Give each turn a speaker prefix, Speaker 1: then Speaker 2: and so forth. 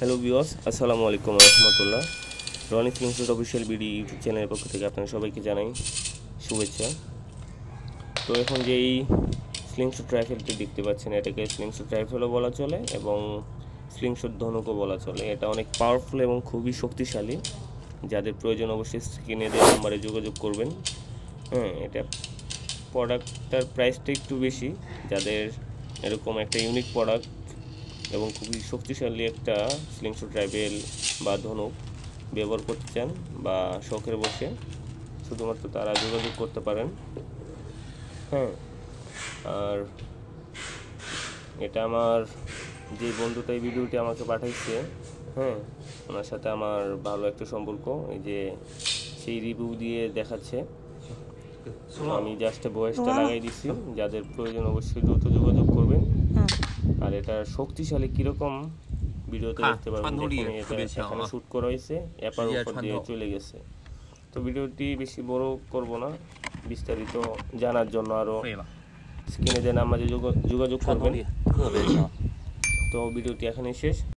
Speaker 1: hello বিওস আসসালামু আলাইকুম রহমতুল্লাহ Roni screenshot official BD YouTube চ্যানেলের পক্ষ থেকে আপনাদের সবাইকে জানাই শুভেচ্ছা তো এখন যে এই স্লিংশট রাইফেলটি দেখতে পাচ্ছেন এটাকে স্লিংশট রাইফেলও বলা চলে এবং স্লিংশট ধনুকও বলা চলে এটা অনেক পাওয়ারফুল এবং খুবই শক্তিশালী যাদের প্রয়োজন অবশ্যই স্ক্রিনে দেওয়া নাম্বারে যোগাযোগ করবেন হ্যাঁ এটা প্রোডাক্টটার প্রাইসটা একটু বেশি যাদের এরকম একটা ইউনিক প্রোডাক্ট এবং খুবই শক্তিশালী একটা স্লিংশ ট্রাইবেল বা ধনুক ব্যবহার করতে চান বা শখের বসে শুধুমাত্র তারা যোগাযোগ করতে পারেন হ্যাঁ আর এটা আমার যে বন্ধুটা এই ভিডিওটি আমাকে পাঠাইছে হ্যাঁ ওনার সাথে আমার ভালো একটা সম্পর্ক এই যে সেই রিভিউ দিয়ে দেখাচ্ছে আমি জাস্ট বয়সটা লাগাই দিচ্ছি যাদের প্রয়োজন অবশ্যই দ্রুত যোগাযোগ করবেন এটা শক্তিশালী কিরকম ভিডিওতে হ্যাঁ, দেখতে পারবেন এখানে শুট করা হয়েছে অ্যাপার উপর দিয়ে চলে গেছে তো ভিডিওটি বেশি বড় করব না বিস্তারিত জানার জন্য আরও স্ক্রিনে যে আমাদের যোগাযোগ করবেন হ্যাঁ, তো ভিডিওটি এখানে শেষ